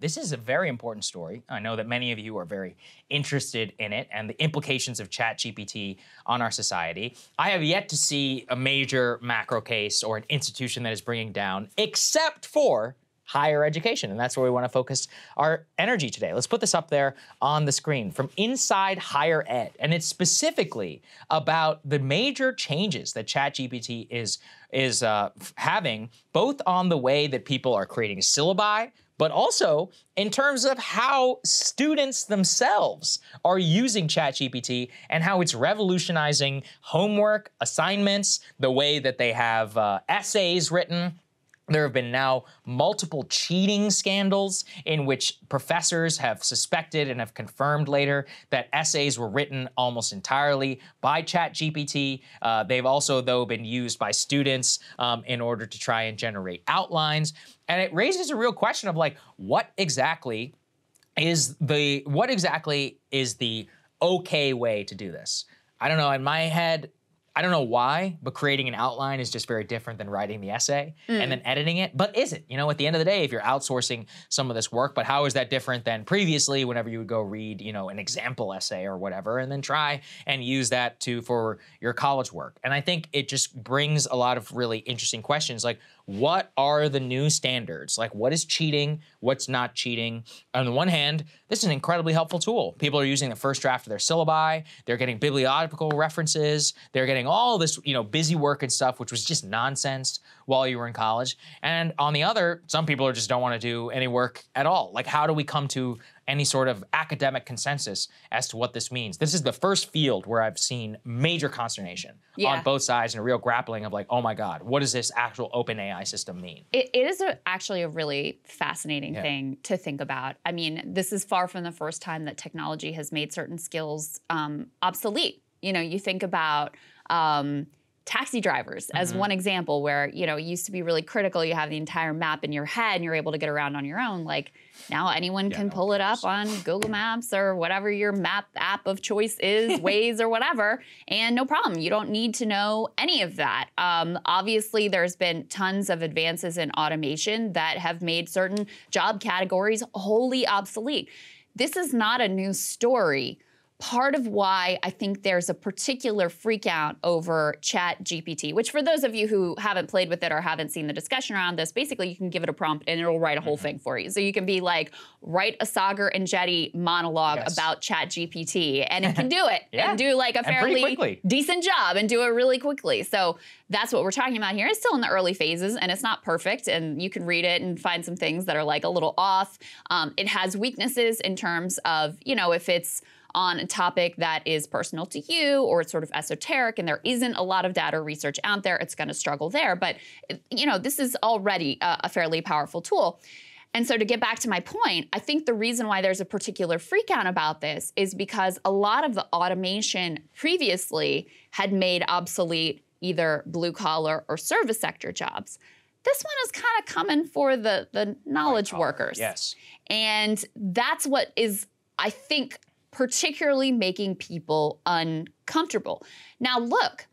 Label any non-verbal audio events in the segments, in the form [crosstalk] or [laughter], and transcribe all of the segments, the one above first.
This is a very important story. I know that many of you are very interested in it and the implications of ChatGPT on our society. I have yet to see a major macro case or an institution that is bringing down, except for higher education. And that's where we want to focus our energy today. Let's put this up there on the screen from inside higher ed. And it's specifically about the major changes that ChatGPT is, is uh, having, both on the way that people are creating syllabi, but also in terms of how students themselves are using ChatGPT and how it's revolutionizing homework, assignments, the way that they have uh, essays written. There have been now multiple cheating scandals in which professors have suspected and have confirmed later that essays were written almost entirely by ChatGPT. Uh, they've also, though, been used by students um, in order to try and generate outlines. And it raises a real question of like, what exactly is the what exactly is the okay way to do this? I don't know. In my head, I don't know why, but creating an outline is just very different than writing the essay mm. and hmm. then editing it. But is it? You know, at the end of the day, if you're outsourcing some of this work, but how is that different than previously whenever you would go read, you know, an example essay or whatever and then try and use that to for your college work. And I think it just brings a lot of really interesting questions like what are the new standards? Like what is cheating, what's not cheating? On the one hand, this is an incredibly helpful tool. People are using the first draft of their syllabi, they're getting bibliographical references, they're getting all this, you know, busy work and stuff, which was just nonsense while you were in college. And on the other, some people just don't want to do any work at all. Like, how do we come to any sort of academic consensus as to what this means? This is the first field where I've seen major consternation yeah. on both sides and a real grappling of like, oh my God, what does this actual open AI system mean? it, it is a, actually a really fascinating yeah. thing to think about. I mean, this is far from the first time that technology has made certain skills um, obsolete. You know, you think about um, taxi drivers mm-hmm. as one example where you know it used to be really critical you have the entire map in your head and you're able to get around on your own like now anyone yeah, can no pull it up on google maps or whatever your map app of choice is [laughs] waze or whatever and no problem you don't need to know any of that um, obviously there's been tons of advances in automation that have made certain job categories wholly obsolete this is not a new story part of why I think there's a particular freak out over Chat GPT, which for those of you who haven't played with it or haven't seen the discussion around this, basically you can give it a prompt and it'll write a whole mm-hmm. thing for you. So you can be like, write a Sagar and Jetty monologue yes. about Chat GPT, and it can [laughs] do it yeah. and do like a fairly decent job and do it really quickly. So that's what we're talking about here. It's still in the early phases and it's not perfect, and you can read it and find some things that are like a little off. Um, it has weaknesses in terms of, you know, if it's on a topic that is personal to you or it's sort of esoteric and there isn't a lot of data or research out there, it's going to struggle there. But, you know, this is already a, a fairly powerful tool. And so, to get back to my point, I think the reason why there's a particular freakout about this is because a lot of the automation previously had made obsolete either blue collar or service sector jobs. This one is kind of coming for the, the knowledge workers. Yes. And that's what is, I think, particularly making people uncomfortable. Now, look,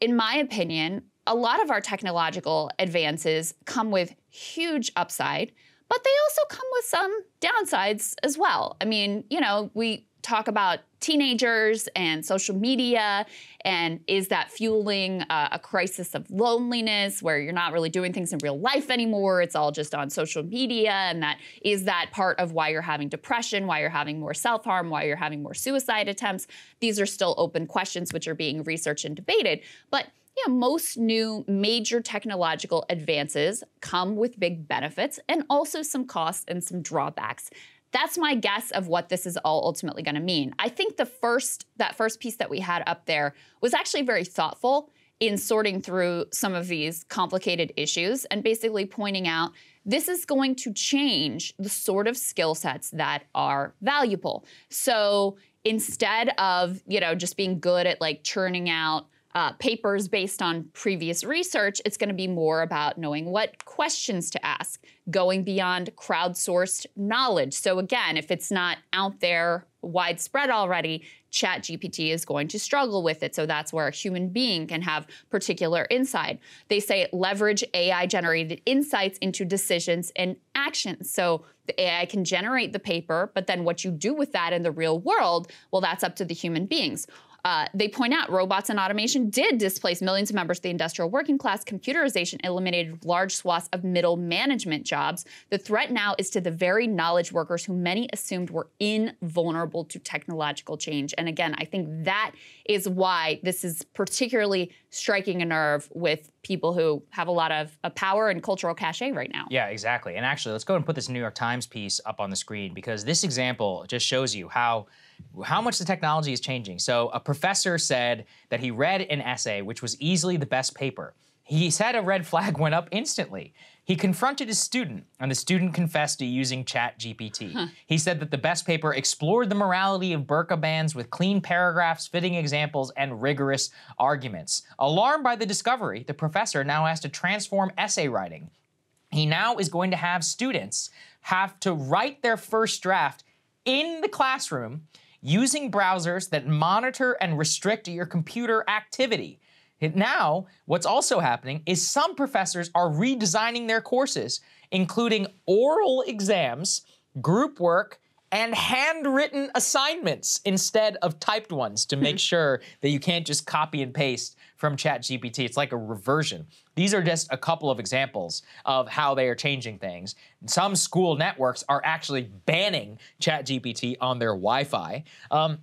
in my opinion, a lot of our technological advances come with huge upside, but they also come with some downsides as well. I mean, you know, we talk about teenagers and social media and is that fueling uh, a crisis of loneliness where you're not really doing things in real life anymore it's all just on social media and that is that part of why you're having depression why you're having more self-harm why you're having more suicide attempts these are still open questions which are being researched and debated but yeah, most new major technological advances come with big benefits and also some costs and some drawbacks. That's my guess of what this is all ultimately going to mean. I think the first that first piece that we had up there was actually very thoughtful in sorting through some of these complicated issues and basically pointing out this is going to change the sort of skill sets that are valuable. So instead of, you know, just being good at like churning out uh, papers based on previous research, it's going to be more about knowing what questions to ask, going beyond crowdsourced knowledge. So, again, if it's not out there widespread already, ChatGPT is going to struggle with it. So, that's where a human being can have particular insight. They say leverage AI generated insights into decisions and actions. So, the AI can generate the paper, but then what you do with that in the real world, well, that's up to the human beings. Uh, they point out robots and automation did displace millions of members of the industrial working class. Computerization eliminated large swaths of middle management jobs. The threat now is to the very knowledge workers who many assumed were invulnerable to technological change. And again, I think that is why this is particularly striking a nerve with people who have a lot of a power and cultural cachet right now. Yeah, exactly. And actually, let's go and put this New York Times piece up on the screen because this example just shows you how how much the technology is changing. So a professor said that he read an essay which was easily the best paper. He said a red flag went up instantly. He confronted his student, and the student confessed to using ChatGPT. Huh. He said that the best paper explored the morality of burqa bans with clean paragraphs, fitting examples, and rigorous arguments. Alarmed by the discovery, the professor now has to transform essay writing. He now is going to have students have to write their first draft in the classroom using browsers that monitor and restrict your computer activity. Now, what's also happening is some professors are redesigning their courses, including oral exams, group work, and handwritten assignments instead of typed ones to make mm-hmm. sure that you can't just copy and paste from ChatGPT. It's like a reversion. These are just a couple of examples of how they are changing things. Some school networks are actually banning ChatGPT on their Wi Fi. Um,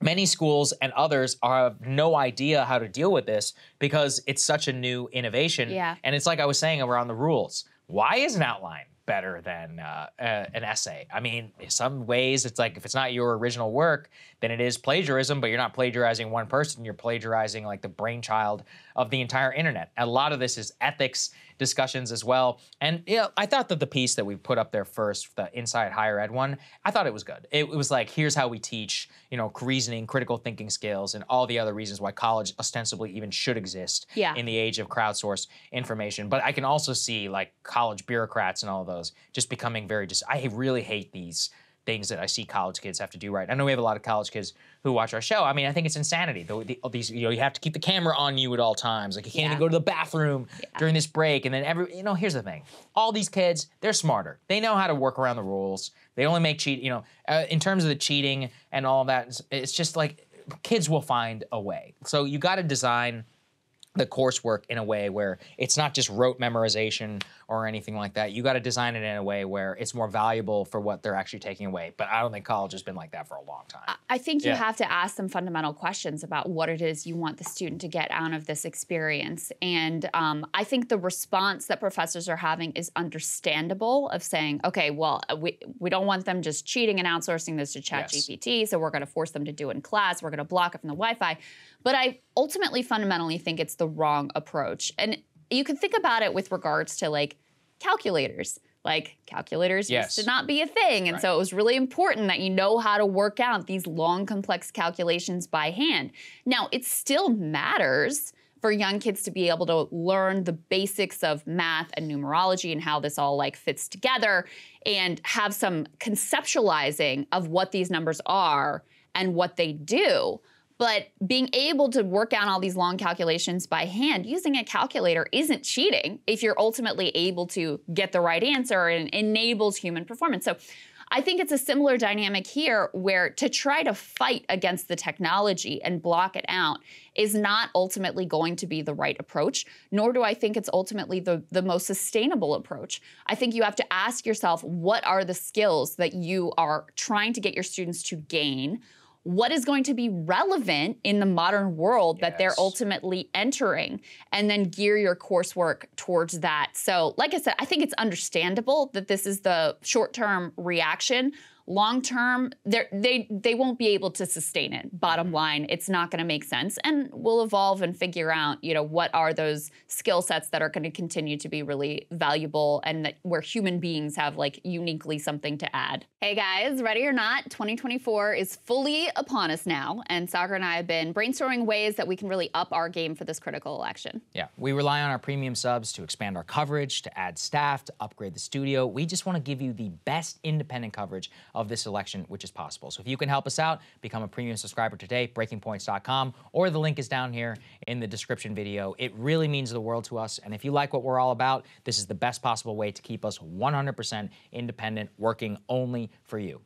many schools and others have no idea how to deal with this because it's such a new innovation. Yeah. And it's like I was saying around the rules. Why is an outline? better than uh, a, uh, an essay. I mean, in some ways, it's like if it's not your original work, then it is plagiarism, but you're not plagiarizing one person, you're plagiarizing like the brainchild of the entire internet. A lot of this is ethics discussions as well. And yeah, I thought that the piece that we put up there first, the Inside Higher Ed one, I thought it was good. It, it was like, here's how we teach, you know, reasoning, critical thinking skills, and all the other reasons why college ostensibly even should exist yeah. in the age of crowdsourced information. But I can also see like college bureaucrats and all those just becoming very just. Dis- I really hate these things that I see college kids have to do right. I know we have a lot of college kids who watch our show. I mean, I think it's insanity. The, the, these, you know, you have to keep the camera on you at all times. Like you can't yeah. even go to the bathroom yeah. during this break. And then every, you know, here's the thing: all these kids, they're smarter. They know how to work around the rules. They only make cheat. You know, uh, in terms of the cheating and all that, it's, it's just like kids will find a way. So you got to design the coursework in a way where it's not just rote memorization or anything like that. You got to design it in a way where it's more valuable for what they're actually taking away. But I don't think college has been like that for a long time. I think you have to ask some fundamental questions about what it is you want the student to get out of this experience. And um, I think the response that professors are having is understandable of saying, okay, well, uh, we, we don't want them just cheating and outsourcing this to ChatGPT, yes. so we're going to force them to do it in class. We're going to block it from the Wi Fi. But I ultimately fundamentally think it's the wrong approach. And you can think about it with regards to like calculators like calculators yes. used to not be a thing. And right. so it was really important that you know how to work out these long, complex calculations by hand. Now, it still matters for young kids to be able to learn the basics of math and numerology and how this all like fits together and have some conceptualizing of what these numbers are and what they do. But being able to work out all these long calculations by hand using a calculator isn't cheating if you're ultimately able to get the right answer and enables human performance. So I think it's a similar dynamic here where to try to fight against the technology and block it out is not ultimately going to be the right approach, nor do I think it's ultimately the, the most sustainable approach. I think you have to ask yourself what are the skills that you are trying to get your students to gain? what is going to be relevant in the modern world yes. that they're ultimately entering, and then gear your coursework towards that. So, like I said, I think it's understandable that this is the short term reaction long term they they won't be able to sustain it bottom mm-hmm. line it's not going to make sense and we'll evolve and figure out you know what are those skill sets that are going to continue to be really valuable and that where human beings have like uniquely something to add hey guys ready or not 2024 is fully upon us now and sagar and i have been brainstorming ways that we can really up our game for this critical election yeah we rely on our premium subs to expand our coverage to add staff to upgrade the studio we just want to give you the best independent coverage of this election, which is possible. So if you can help us out, become a premium subscriber today, breakingpoints.com, or the link is down here in the description video. It really means the world to us. And if you like what we're all about, this is the best possible way to keep us 100% independent, working only for you.